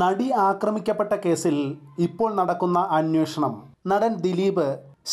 നടി ആക്രമിക്കപ്പെട്ട കേസിൽ ഇപ്പോൾ നടക്കുന്ന അന്വേഷണം നടൻ ദിലീപ്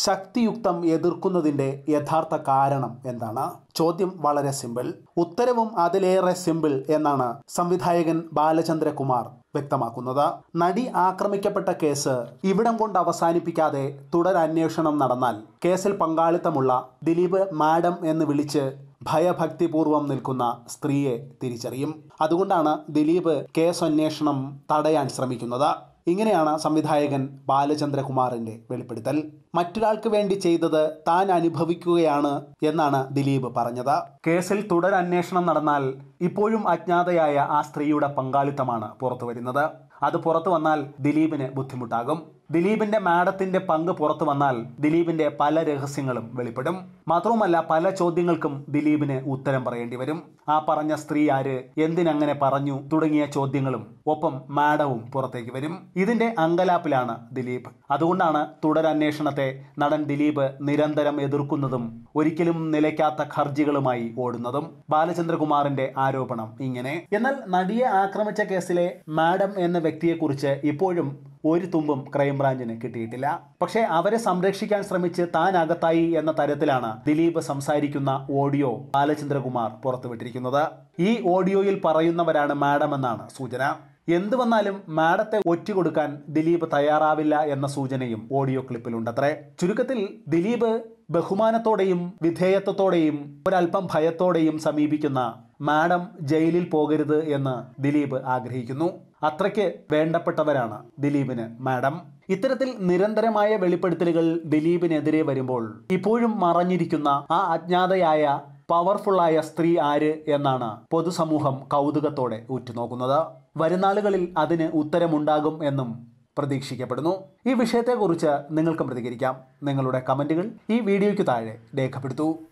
ശക്തിയുക്തം എതിർക്കുന്നതിൻ്റെ യഥാർത്ഥ കാരണം എന്താണ് ചോദ്യം വളരെ സിമ്പിൾ ഉത്തരവും അതിലേറെ സിമ്പിൾ എന്നാണ് സംവിധായകൻ ബാലചന്ദ്രകുമാർ വ്യക്തമാക്കുന്നത് നടി ആക്രമിക്കപ്പെട്ട കേസ് ഇവിടം കൊണ്ട് അവസാനിപ്പിക്കാതെ തുടരന്വേഷണം നടന്നാൽ കേസിൽ പങ്കാളിത്തമുള്ള ദിലീപ് മാഡം എന്ന് വിളിച്ച് ഭയഭക്തിപൂർവം നിൽക്കുന്ന സ്ത്രീയെ തിരിച്ചറിയും അതുകൊണ്ടാണ് ദിലീപ് കേസന്വേഷണം തടയാൻ ശ്രമിക്കുന്നത് ഇങ്ങനെയാണ് സംവിധായകൻ ബാലചന്ദ്രകുമാറിന്റെ വെളിപ്പെടുത്തൽ മറ്റൊരാൾക്ക് വേണ്ടി ചെയ്തത് താൻ അനുഭവിക്കുകയാണ് എന്നാണ് ദിലീപ് പറഞ്ഞത് കേസിൽ തുടരന്വേഷണം നടന്നാൽ ഇപ്പോഴും അജ്ഞാതയായ ആ സ്ത്രീയുടെ പങ്കാളിത്തമാണ് പുറത്തു വരുന്നത് അത് പുറത്തു വന്നാൽ ദിലീപിന് ബുദ്ധിമുട്ടാകും ദിലീപിന്റെ മാഡത്തിന്റെ പങ്ക് പുറത്തു വന്നാൽ ദിലീപിന്റെ പല രഹസ്യങ്ങളും വെളിപ്പെടും മാത്രവുമല്ല പല ചോദ്യങ്ങൾക്കും ദിലീപിന് ഉത്തരം പറയേണ്ടി വരും ആ പറഞ്ഞ സ്ത്രീ ആര് എന്തിനങ്ങനെ പറഞ്ഞു തുടങ്ങിയ ചോദ്യങ്ങളും ഒപ്പം മാഡവും പുറത്തേക്ക് വരും ഇതിന്റെ അങ്കലാപ്പിലാണ് ദിലീപ് അതുകൊണ്ടാണ് തുടരന്വേഷണത്തെ നടൻ ദിലീപ് നിരന്തരം എതിർക്കുന്നതും ഒരിക്കലും നിലയ്ക്കാത്ത ഹർജികളുമായി ഓടുന്നതും ബാലചന്ദ്രകുമാറിന്റെ ആരോപണം ഇങ്ങനെ എന്നാൽ നടിയെ ആക്രമിച്ച കേസിലെ മാഡം എന്ന വ്യക്തിയെക്കുറിച്ച് ഇപ്പോഴും ഒരു തുമ്പും ക്രൈംബ്രാഞ്ചിന് കിട്ടിയിട്ടില്ല പക്ഷേ അവരെ സംരക്ഷിക്കാൻ ശ്രമിച്ച് താൻ അകത്തായി എന്ന തരത്തിലാണ് ദിലീപ് സംസാരിക്കുന്ന ഓഡിയോ ബാലചന്ദ്രകുമാർ പുറത്തുവിട്ടിരിക്കുന്നത് ഈ ഓഡിയോയിൽ പറയുന്നവരാണ് മാഡം എന്നാണ് സൂചന എന്തു വന്നാലും മാഡത്തെ കൊടുക്കാൻ ദിലീപ് തയ്യാറാവില്ല എന്ന സൂചനയും ഓഡിയോ ക്ലിപ്പിലുണ്ടത്രേ ചുരുക്കത്തിൽ ദിലീപ് ബഹുമാനത്തോടെയും വിധേയത്വത്തോടെയും ഒരൽപ്പം ഭയത്തോടെയും സമീപിക്കുന്ന മാഡം ജയിലിൽ പോകരുത് എന്ന് ദിലീപ് ആഗ്രഹിക്കുന്നു അത്രയ്ക്ക് വേണ്ടപ്പെട്ടവരാണ് ദിലീപിന് മാഡം ഇത്തരത്തിൽ നിരന്തരമായ വെളിപ്പെടുത്തലുകൾ ദിലീപിനെതിരെ വരുമ്പോൾ ഇപ്പോഴും മറഞ്ഞിരിക്കുന്ന ആ അജ്ഞാതയായ പവർഫുള്ളായ സ്ത്രീ ആര് എന്നാണ് പൊതുസമൂഹം കൗതുകത്തോടെ ഉറ്റുനോക്കുന്നത് വരുന്നാളുകളിൽ അതിന് ഉത്തരമുണ്ടാകും എന്നും പ്രതീക്ഷിക്കപ്പെടുന്നു ഈ വിഷയത്തെക്കുറിച്ച് നിങ്ങൾക്കും പ്രതികരിക്കാം നിങ്ങളുടെ കമൻറ്റുകൾ ഈ വീഡിയോയ്ക്ക് താഴെ രേഖപ്പെടുത്തൂ